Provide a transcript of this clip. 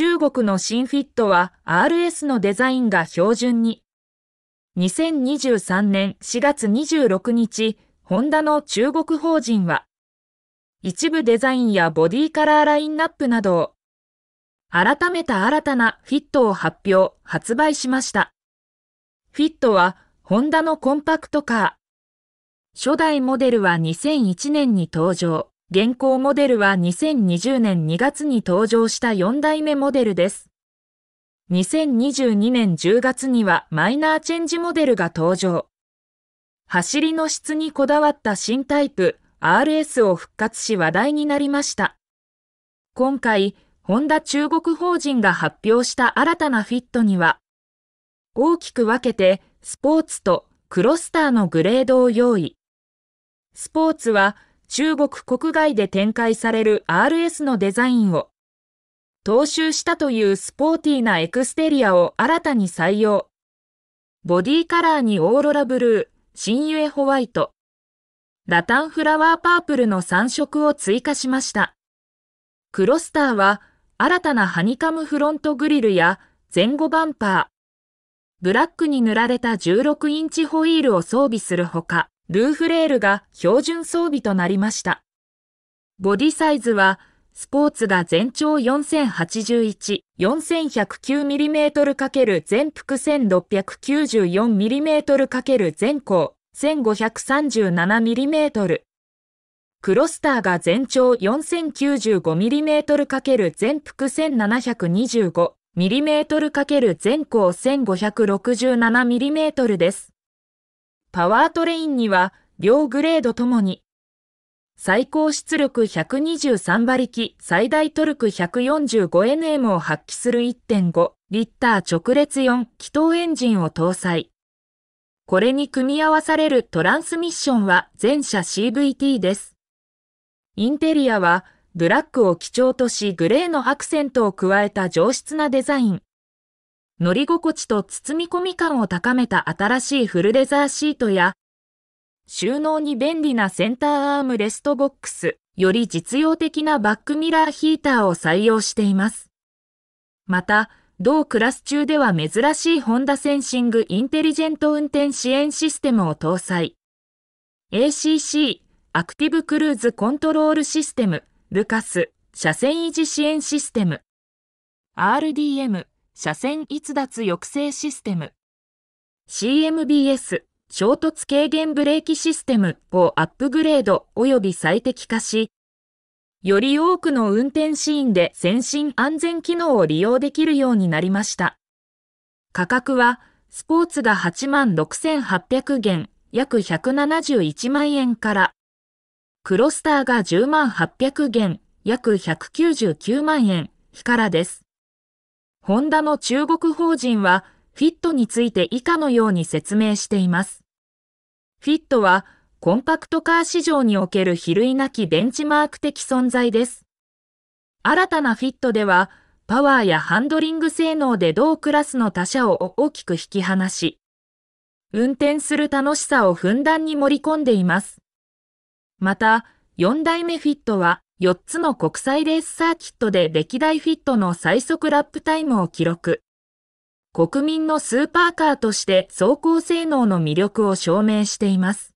中国の新フィットは RS のデザインが標準に。2023年4月26日、ホンダの中国法人は、一部デザインやボディカラーラインナップなどを、改めた新たなフィットを発表、発売しました。フィットは、ホンダのコンパクトカー。初代モデルは2001年に登場。現行モデルは2020年2月に登場した4代目モデルです。2022年10月にはマイナーチェンジモデルが登場。走りの質にこだわった新タイプ RS を復活し話題になりました。今回、ホンダ中国法人が発表した新たなフィットには、大きく分けてスポーツとクロスターのグレードを用意。スポーツは中国国外で展開される RS のデザインを踏襲したというスポーティーなエクステリアを新たに採用。ボディカラーにオーロラブルー、新ゆえホワイト、ラタンフラワーパープルの3色を追加しました。クロスターは新たなハニカムフロントグリルや前後バンパー、ブラックに塗られた16インチホイールを装備するほか、ルーフレールが標準装備となりました。ボディサイズは、スポーツが全長 4081-4109mm× 全幅 1694mm× 全高 1537mm。クロスターが全長 4095mm× 全幅 1725mm× 全高 1567mm です。パワートレインには両グレードともに、最高出力123馬力、最大トルク 145Nm を発揮する1.5リッター直列4気筒エンジンを搭載。これに組み合わされるトランスミッションは全車 CVT です。インテリアはブラックを基調としグレーのアクセントを加えた上質なデザイン。乗り心地と包み込み感を高めた新しいフルレザーシートや、収納に便利なセンターアームレストボックス、より実用的なバックミラーヒーターを採用しています。また、同クラス中では珍しいホンダセンシングインテリジェント運転支援システムを搭載。ACC、アクティブクルーズコントロールシステム、ルカス、車線維持支援システム、RDM、車線逸脱抑制システム CMBS 衝突軽減ブレーキシステムをアップグレード及び最適化し、より多くの運転シーンで先進安全機能を利用できるようになりました。価格はスポーツが8万6800元約171万円から、クロスターが10万800元約199万円からです。ホンダの中国法人は、フィットについて以下のように説明しています。フィットは、コンパクトカー市場における比類なきベンチマーク的存在です。新たなフィットでは、パワーやハンドリング性能で同クラスの他社を大きく引き離し、運転する楽しさをふんだんに盛り込んでいます。また、4代目フィットは、4つの国際レースサーキットで歴代フィットの最速ラップタイムを記録。国民のスーパーカーとして走行性能の魅力を証明しています。